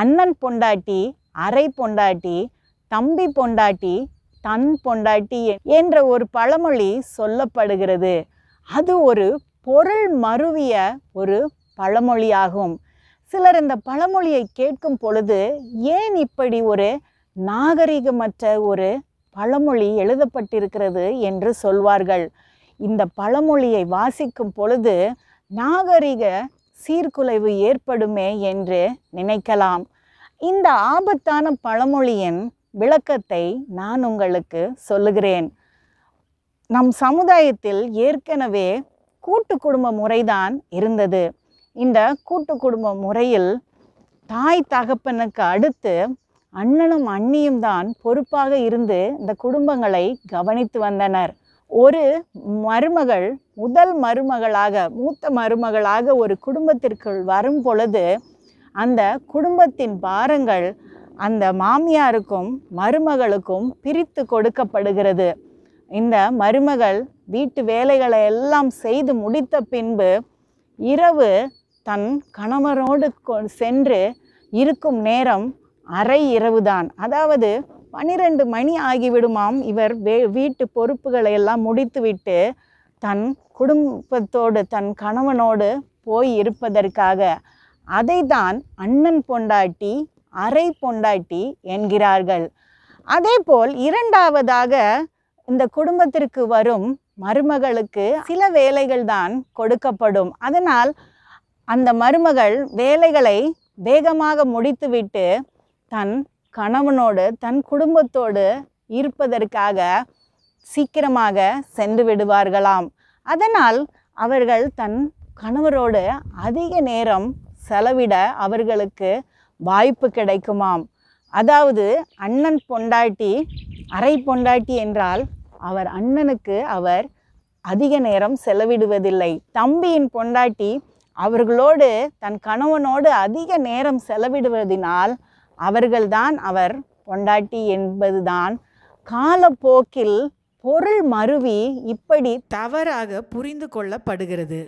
அண்ணன் பொண்டாட்டி அரை பொண்டாட்டி தம்பி பொண்டாட்டி தன் பொண்டாட்டி என்ற ஒரு பழமொழி சொல்லப்படுகிறது அது ஒரு பொருள் மருவிய ஒரு பழமொழியாகும் சிலர் இந்த பழமொழியை கேட்கும் பொழுது ஏன் இப்படி ஒரு நாகரிகமற்ற ஒரு பழமொழி எழுதப்பட்டிருக்கிறது என்று சொல்வார்கள் இந்த பழமொழியை வாசிக்கும் பொழுது நாகரிக சீர்குலைவு ஏற்படுமே என்று நினைக்கலாம் இந்த ஆபத்தான பழமொழியின் விளக்கத்தை நான் உங்களுக்கு சொல்லுகிறேன் நம் சமுதாயத்தில் ஏற்கனவே கூட்டு குடும்ப முறைதான் இருந்தது இந்த கூட்டு குடும்ப முறையில் தாய் தகப்பனுக்கு அடுத்து அண்ணனும் அண்ணியும் தான் பொறுப்பாக இருந்து இந்த குடும்பங்களை கவனித்து வந்தனர் ஒரு மருமகள் முதல் மருமகளாக மூத்த மருமகளாக ஒரு குடும்பத்திற்குள் வரும் பொழுது அந்த குடும்பத்தின் பாரங்கள் அந்த மாமியாருக்கும் மருமகளுக்கும் பிரித்து கொடுக்கப்படுகிறது இந்த மருமகள் வீட்டு வேலைகளை எல்லாம் செய்து முடித்த பின்பு இரவு தன் கணவரோடு சென்று இருக்கும் நேரம் அரை இரவுதான் அதாவது பன்னிரண்டு மணி ஆகிவிடுமாம் இவர் வே வீட்டு பொறுப்புகளை எல்லாம் முடித்துவிட்டு தன் குடும்பத்தோடு தன் கணவனோடு போய் இருப்பதற்காக அதை தான் அண்ணன் பொண்டாட்டி அரை பொண்டாட்டி என்கிறார்கள் அதே போல் இரண்டாவதாக இந்த குடும்பத்திற்கு வரும் மருமகளுக்கு சில வேலைகள் தான் கொடுக்கப்படும் அதனால் அந்த மருமகள் வேலைகளை வேகமாக முடித்துவிட்டு தன் கணவனோடு தன் குடும்பத்தோடு இருப்பதற்காக சீக்கிரமாக சென்று விடுவார்களாம் அதனால் அவர்கள் தன் கணவரோடு அதிக நேரம் செலவிட அவர்களுக்கு வாய்ப்பு கிடைக்குமாம் அதாவது அண்ணன் பொண்டாட்டி அரை பொண்டாட்டி என்றால் அவர் அண்ணனுக்கு அவர் அதிக நேரம் செலவிடுவதில்லை தம்பியின் பொண்டாட்டி அவர்களோடு தன் கணவனோடு அதிக நேரம் செலவிடுவதினால் அவர்கள்தான் அவர் பொண்டாட்டி என்பதுதான் காலப்போக்கில் பொருள் மருவி இப்படி தவறாக புரிந்து கொள்ளப்படுகிறது